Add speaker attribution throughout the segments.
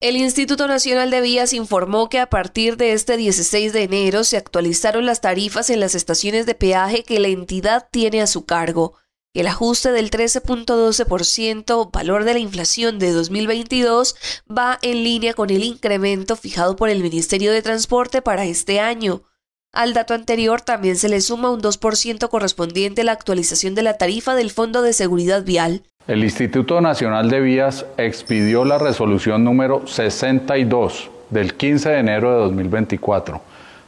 Speaker 1: El Instituto Nacional de Vías informó que a partir de este 16 de enero se actualizaron las tarifas en las estaciones de peaje que la entidad tiene a su cargo. El ajuste del 13.12% valor de la inflación de 2022 va en línea con el incremento fijado por el Ministerio de Transporte para este año. Al dato anterior también se le suma un 2% correspondiente a la actualización de la tarifa del Fondo de Seguridad Vial.
Speaker 2: El Instituto Nacional de Vías expidió la resolución número 62 del 15 de enero de 2024,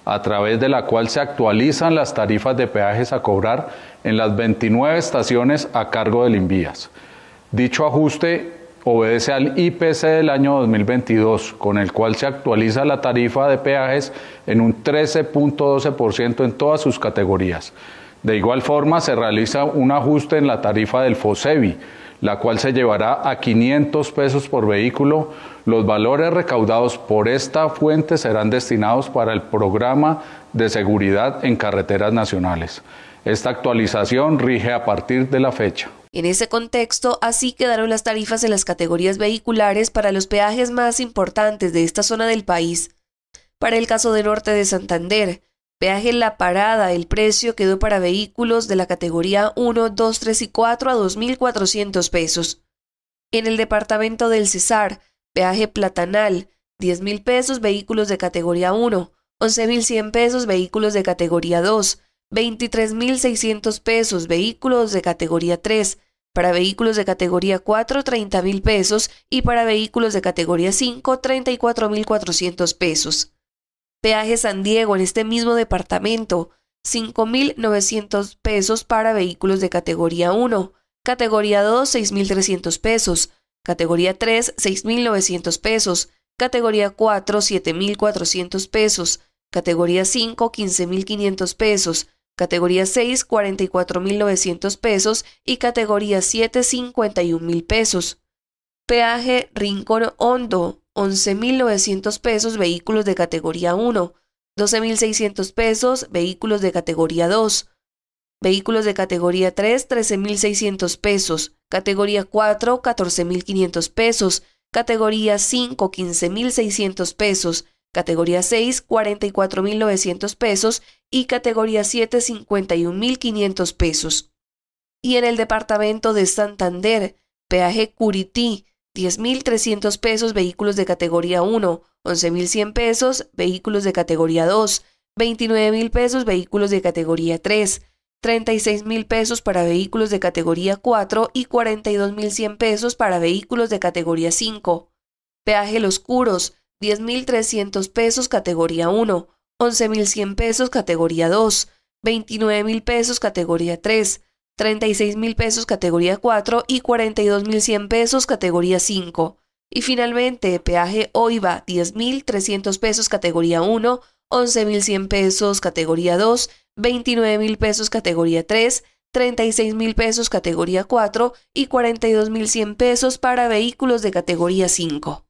Speaker 2: a través de la cual se actualizan las tarifas de peajes a cobrar en las 29 estaciones a cargo del Invías. Dicho ajuste obedece al IPC del año 2022, con el cual se actualiza la tarifa de peajes en un 13.12% en todas sus categorías. De igual forma, se realiza un ajuste en la tarifa del FOSEBI, la cual se llevará a 500 pesos por vehículo. Los valores recaudados por esta fuente serán destinados para el programa de seguridad en carreteras nacionales. Esta actualización rige a partir de la fecha.
Speaker 1: En ese contexto, así quedaron las tarifas en las categorías vehiculares para los peajes más importantes de esta zona del país. Para el caso del Norte de Santander, Peaje la parada, el precio quedó para vehículos de la categoría 1, 2, 3 y 4 a 2.400 pesos. En el departamento del Cesar, peaje platanal, 10.000 pesos vehículos de categoría 1, 11.100 pesos vehículos de categoría 2, 23.600 pesos vehículos de categoría 3, para vehículos de categoría 4, 30.000 pesos y para vehículos de categoría 5, 34.400 pesos. Peaje San Diego en este mismo departamento, 5.900 pesos para vehículos de categoría 1, categoría 2, 6.300 pesos, categoría 3, 6.900 pesos, categoría 4, 7.400 pesos, categoría 5, 15.500 pesos, categoría 6, 44.900 pesos y categoría 7, 51.000 pesos. Peaje Rincón Hondo, 11.900 pesos vehículos de categoría 1, 12.600 pesos vehículos de categoría 2, vehículos de categoría 3, 13.600 pesos, categoría 4, 14.500 pesos, categoría 5, 15.600 pesos, categoría 6, 44.900 pesos y categoría 7, 51.500 pesos. Y en el departamento de Santander, peaje Curití, 10.300 pesos vehículos de categoría 1, 11.100 pesos vehículos de categoría 2, 29.000 pesos vehículos de categoría 3, 36.000 pesos para vehículos de categoría 4 y 42.100 pesos para vehículos de categoría 5. Peaje Los Curos, 10.300 pesos categoría 1, 11.100 pesos categoría 2, 29.000 pesos categoría 3, 36 mil pesos categoría 4 y 42 mil 100 pesos categoría 5. Y finalmente, peaje hoy va 10 mil 300 pesos categoría 1, 11 mil 100 pesos categoría 2, 29 mil pesos categoría 3, 36 mil pesos categoría 4 y 42 mil 100 pesos para vehículos de categoría 5.